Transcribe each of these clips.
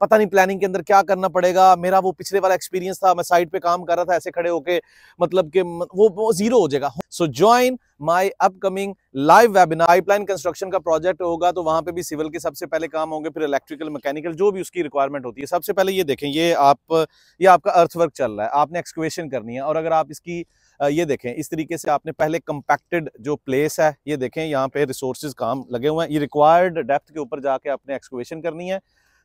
पता नहीं प्लानिंग के अंदर क्या करना पड़ेगा मेरा वो पिछले वाला एक्सपीरियंस था मैं साइड पे काम कर रहा था ऐसे खड़े होके मतलब के वो, वो जीरो हो जाएगा so join my upcoming live webinar pipeline construction का प्रोजेक्ट होगा तो वहां पे भी सिविल के सबसे पहले काम होंगे फिर इलेक्ट्रिकल मैकेनिकल जो भी उसकी रिक्वायरमेंट होती है सबसे पहले ये देखें ये आप ये आपका अर्थवर्क चल रहा है आपने एक्सक्वेशन करनी है और अगर आप इसकी ये देखें इस तरीके से आपने पहले कंपैक्टेड जो प्लेस है ये देखें यहाँ पे रिसोर्सेज काम लगे हुए हैं ये रिक्वायर्ड डेप्थ के ऊपर जाके आपने एक्सक्वेशन करनी है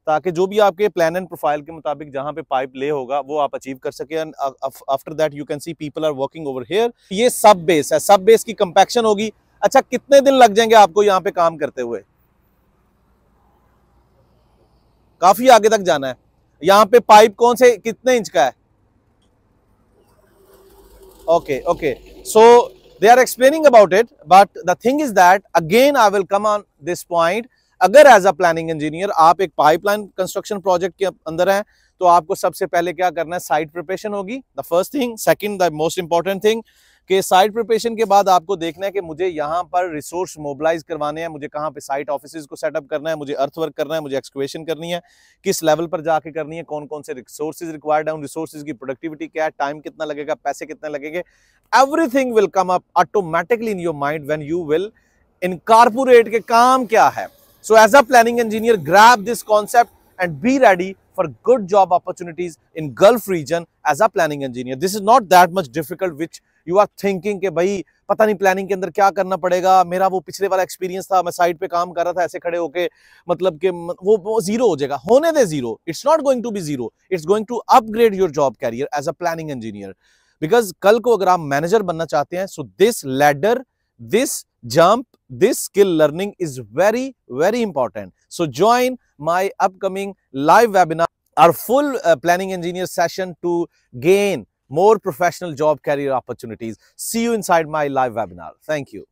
ताकि जो भी आपके प्लान एंड प्रोफाइल के मुताबिक जहाँ पे पाइप ले होगा वो आप अचीव कर सके and after that you can see people are working over here ये सब बेस है सब बेस की कंपैक्शन होगी अच्छा कितने दिन लग जाएंगे आपको यहाँ पे काम करते हुए काफी आगे तक जाना है यहाँ पे पाइप कौन से कितने इंच का है okay okay so they are explaining about it but the thing is that again I will come on this point अगर एज अ प्लानिंग इंजीनियर आप एक पाइपलाइन कंस्ट्रक्शन प्रोजेक्ट के अंदर हैं तो आपको सबसे पहले क्या करना है साइट प्रिपरेशन होगी the first thing second the most important thing कि साइट प्रिपरेशन के बाद आपको देखना है कि मुझे यहाँ पर रिसोर्स मोबिलाइज करवाने हैं मुझे कहाँ पे साइट ऑफिस को सेटअप करना है मुझे अर्थ वर्क करना है मुझे एक्सक्वेशन करनी है किस लेवल पर जाके करनी है कौन कौन से रिसोर्सेज रिक्वायर्ड है उन रिसोर्सेज की प्रोडक्टिविटी क्या है टाइम कितना लगेगा पैसे कितने लगेंगे thing will come up automatically in your mind when you will incorporate के काम क्या है So as a planning engineer, grab this concept and be ready for good job opportunities in Gulf region as a planning engineer. This is not that much difficult which you are thinking कि भाई पता नहीं planning के अंदर क्या करना पड़ेगा मेरा वो पिछले वाला एक्सपीरियंस था मैं साइड पे काम कर रहा था ऐसे खड़े होके मतलब कि वो, वो जीरो हो जाएगा होने दे zero it's not going to be zero it's going to upgrade your job career as a planning engineer because कल को अगर आप मैनेजर बनना चाहते हैं so this ladder this jump this skill learning is very, very important. So join my upcoming live webinar, our full uh, planning engineer session to gain more professional job career opportunities. See you inside my live webinar. Thank you.